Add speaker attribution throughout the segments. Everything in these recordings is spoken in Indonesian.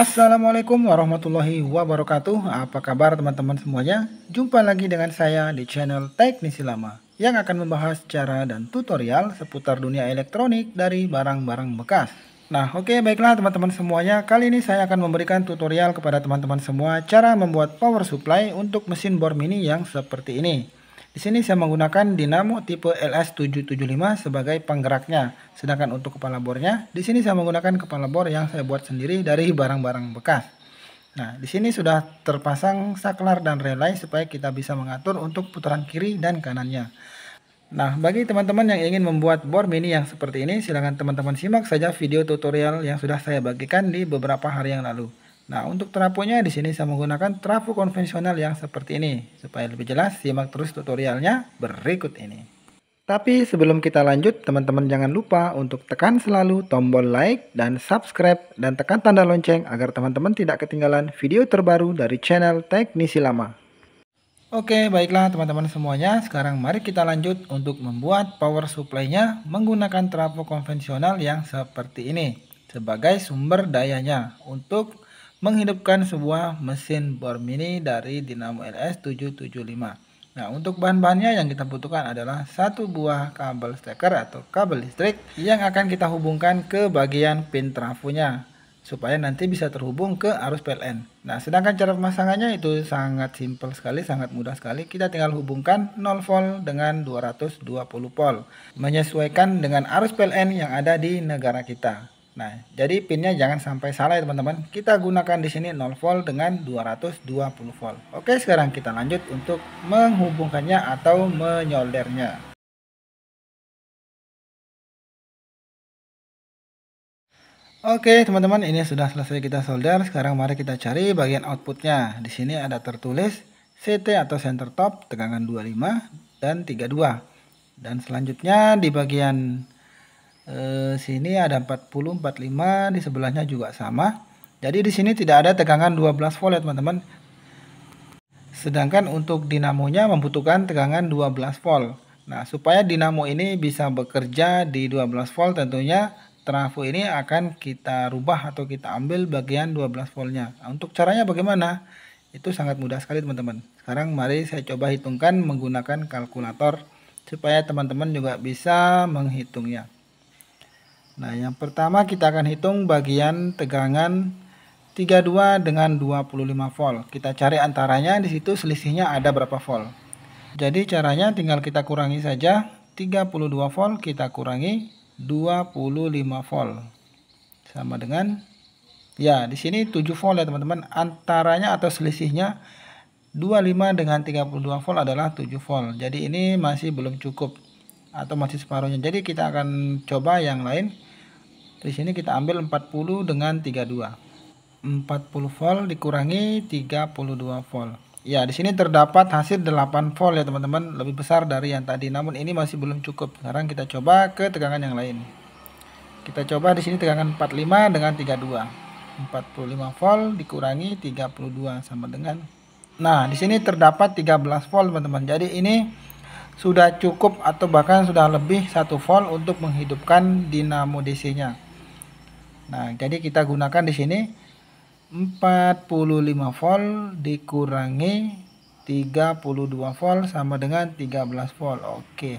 Speaker 1: Assalamualaikum warahmatullahi wabarakatuh Apa kabar teman-teman semuanya? Jumpa lagi dengan saya di channel Teknisi Lama Yang akan membahas cara dan tutorial seputar dunia elektronik dari barang-barang bekas Nah oke okay, baiklah teman-teman semuanya Kali ini saya akan memberikan tutorial kepada teman-teman semua Cara membuat power supply untuk mesin bor mini yang seperti ini di sini saya menggunakan dinamo tipe LS775 sebagai penggeraknya. Sedangkan untuk kepala bornya, di sini saya menggunakan kepala bor yang saya buat sendiri dari barang-barang bekas. Nah, di sini sudah terpasang saklar dan relay supaya kita bisa mengatur untuk putaran kiri dan kanannya. Nah, bagi teman-teman yang ingin membuat bor mini yang seperti ini, silahkan teman-teman simak saja video tutorial yang sudah saya bagikan di beberapa hari yang lalu. Nah, untuk trafonya di sini saya menggunakan trafo konvensional yang seperti ini. Supaya lebih jelas, simak terus tutorialnya berikut ini. Tapi sebelum kita lanjut, teman-teman jangan lupa untuk tekan selalu tombol like dan subscribe dan tekan tanda lonceng agar teman-teman tidak ketinggalan video terbaru dari channel Teknisi Lama. Oke, baiklah teman-teman semuanya. Sekarang mari kita lanjut untuk membuat power supply-nya menggunakan trafo konvensional yang seperti ini sebagai sumber dayanya untuk menghidupkan sebuah mesin bor mini dari dinamo LS775. Nah, untuk bahan-bahannya yang kita butuhkan adalah satu buah kabel steker atau kabel listrik yang akan kita hubungkan ke bagian pin trafonya supaya nanti bisa terhubung ke arus PLN. Nah, sedangkan cara pemasangannya itu sangat simpel sekali, sangat mudah sekali. Kita tinggal hubungkan 0 volt dengan 220 volt, menyesuaikan dengan arus PLN yang ada di negara kita. Nah, jadi pinnya jangan sampai salah ya teman-teman. Kita gunakan di sini 0 volt dengan 220 volt. Oke, sekarang kita lanjut untuk menghubungkannya atau menyoldernya. Oke teman-teman ini sudah selesai kita solder sekarang mari kita cari bagian outputnya di sini ada tertulis CT atau center top tegangan 25 dan 32 dan selanjutnya di bagian eh, sini ada 40 45 di sebelahnya juga sama jadi di sini tidak ada tegangan 12 volt ya teman-teman sedangkan untuk dinamonya membutuhkan tegangan 12 volt nah supaya dinamo ini bisa bekerja di 12 volt tentunya trafo ini akan kita rubah atau kita ambil bagian 12 voltnya nah, untuk caranya bagaimana itu sangat mudah sekali teman-teman sekarang mari saya coba hitungkan menggunakan kalkulator supaya teman-teman juga bisa menghitungnya Nah, yang pertama kita akan hitung bagian tegangan 32 dengan 25 volt. Kita cari antaranya di situ selisihnya ada berapa volt. Jadi caranya tinggal kita kurangi saja 32 volt kita kurangi 25 volt. Sama dengan ya, di sini 7 volt ya teman-teman. Antaranya atau selisihnya 25 dengan 32 volt adalah 7 volt. Jadi ini masih belum cukup atau masih separuhnya. Jadi kita akan coba yang lain di sini kita ambil 40 dengan 32. 40 volt dikurangi 32 volt. Ya, di sini terdapat hasil 8 volt ya teman-teman, lebih besar dari yang tadi. Namun ini masih belum cukup. Sekarang kita coba ke tegangan yang lain. Kita coba di sini tegangan 45 dengan 32. 45 volt dikurangi 32 sama dengan Nah, di sini terdapat 13 volt teman-teman. Jadi ini sudah cukup atau bahkan sudah lebih 1 volt untuk menghidupkan dinamo DC-nya. Nah, jadi kita gunakan di sini 45 volt dikurangi 32 volt sama dengan 13 volt. Oke.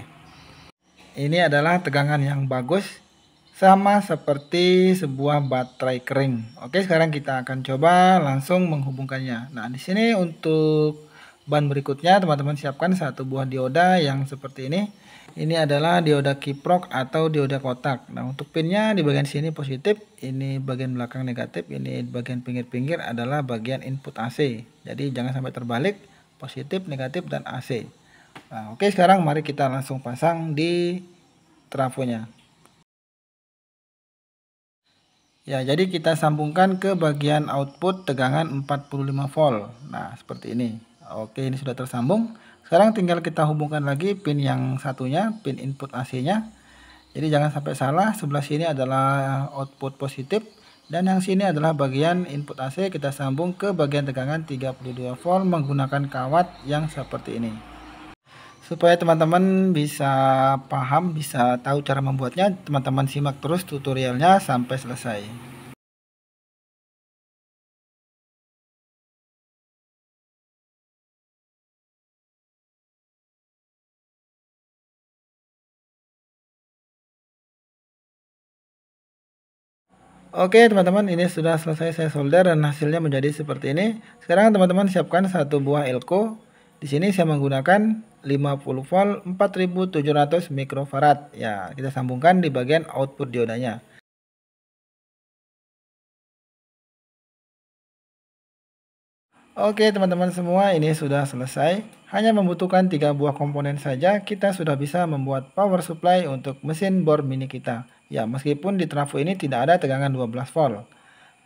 Speaker 1: Ini adalah tegangan yang bagus sama seperti sebuah baterai kering. Oke, sekarang kita akan coba langsung menghubungkannya. Nah, di sini untuk Bahan berikutnya teman-teman siapkan satu buah dioda yang seperti ini. Ini adalah dioda kiprok atau dioda kotak. Nah untuk pinnya di bagian sini positif, ini bagian belakang negatif, ini bagian pinggir-pinggir adalah bagian input AC. Jadi jangan sampai terbalik, positif, negatif, dan AC. Nah, oke sekarang mari kita langsung pasang di trafonya. Ya, jadi kita sambungkan ke bagian output tegangan 45 volt. Nah, seperti ini. Oke, ini sudah tersambung. Sekarang tinggal kita hubungkan lagi pin yang satunya, pin input AC-nya. Jadi jangan sampai salah, sebelah sini adalah output positif dan yang sini adalah bagian input AC kita sambung ke bagian tegangan 32 volt menggunakan kawat yang seperti ini. Supaya teman-teman bisa paham, bisa tahu cara membuatnya, teman-teman simak terus tutorialnya sampai selesai. Oke teman-teman ini sudah selesai saya solder dan hasilnya menjadi seperti ini. Sekarang teman-teman siapkan satu buah elko. Di sini saya menggunakan 50 volt 4700 mikrofarad. Ya, kita sambungkan di bagian output diodanya. Oke teman-teman semua ini sudah selesai Hanya membutuhkan tiga buah komponen saja kita sudah bisa membuat power supply untuk mesin bor mini kita Ya, meskipun di trafo ini tidak ada tegangan 12 volt.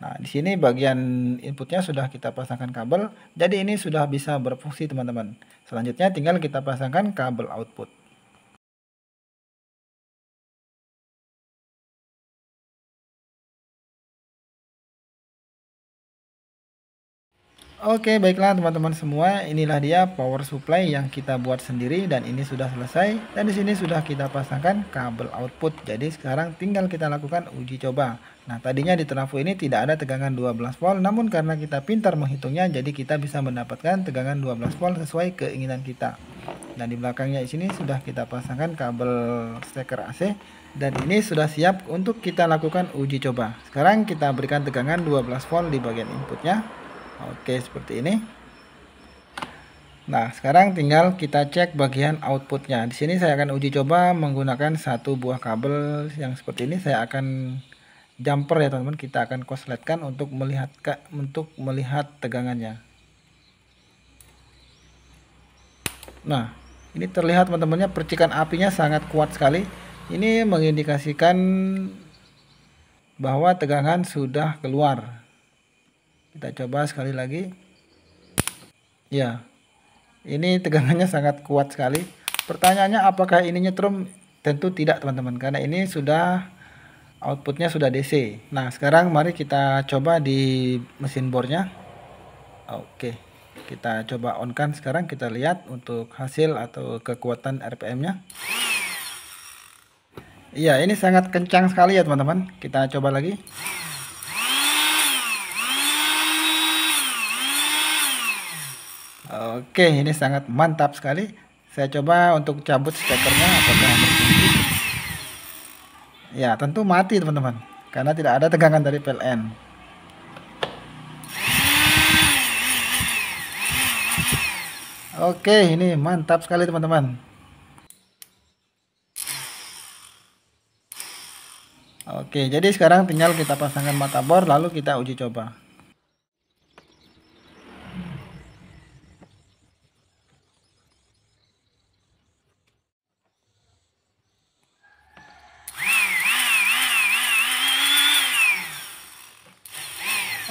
Speaker 1: Nah, di sini bagian inputnya sudah kita pasangkan kabel. Jadi ini sudah bisa berfungsi, teman-teman. Selanjutnya tinggal kita pasangkan kabel output. Oke baiklah teman-teman semua inilah dia power supply yang kita buat sendiri dan ini sudah selesai dan di sini sudah kita pasangkan kabel output jadi sekarang tinggal kita lakukan uji coba nah tadinya di trafo ini tidak ada tegangan 12 volt namun karena kita pintar menghitungnya jadi kita bisa mendapatkan tegangan 12 volt sesuai keinginan kita dan di belakangnya di sini sudah kita pasangkan kabel steker AC dan ini sudah siap untuk kita lakukan uji coba sekarang kita berikan tegangan 12 volt di bagian inputnya Oke, seperti ini. Nah, sekarang tinggal kita cek bagian outputnya. Di sini saya akan uji coba menggunakan satu buah kabel yang seperti ini. Saya akan jumper ya teman-teman. Kita akan kosletkan untuk melihat untuk melihat tegangannya. Nah, ini terlihat teman-temannya percikan apinya sangat kuat sekali. Ini mengindikasikan bahwa tegangan sudah keluar kita coba sekali lagi ya ini tegangannya sangat kuat sekali pertanyaannya apakah ini nyetrum tentu tidak teman-teman karena ini sudah outputnya sudah DC nah sekarang mari kita coba di mesin bornya oke kita coba on kan sekarang kita lihat untuk hasil atau kekuatan RPM nya iya ini sangat kencang sekali ya teman-teman kita coba lagi Oke, ini sangat mantap sekali. Saya coba untuk cabut stekernya apakah berfungsi. Ya, tentu mati teman-teman. Karena tidak ada tegangan dari PLN. Oke, ini mantap sekali teman-teman. Oke, jadi sekarang tinggal kita pasangkan mata bor lalu kita uji coba.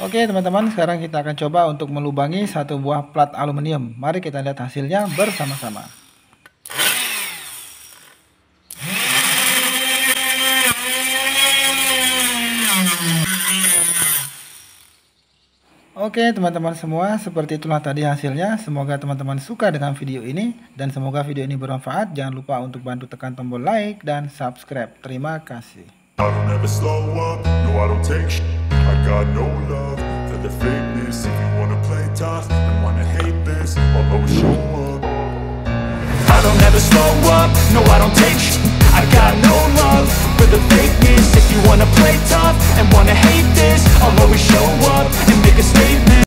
Speaker 1: Oke teman-teman, sekarang kita akan coba untuk melubangi satu buah plat aluminium. Mari kita lihat hasilnya bersama-sama. Oke teman-teman semua, seperti itulah tadi hasilnya. Semoga teman-teman suka dengan video ini dan semoga video ini bermanfaat. Jangan lupa untuk bantu tekan tombol like dan subscribe. Terima kasih. I got no love for the fakeness If you wanna play tough and wanna hate this I'll always show up I don't ever slow up, no I don't take sh I got no love for the fakeness If you wanna play tough and wanna hate this I'll always show up and make a statement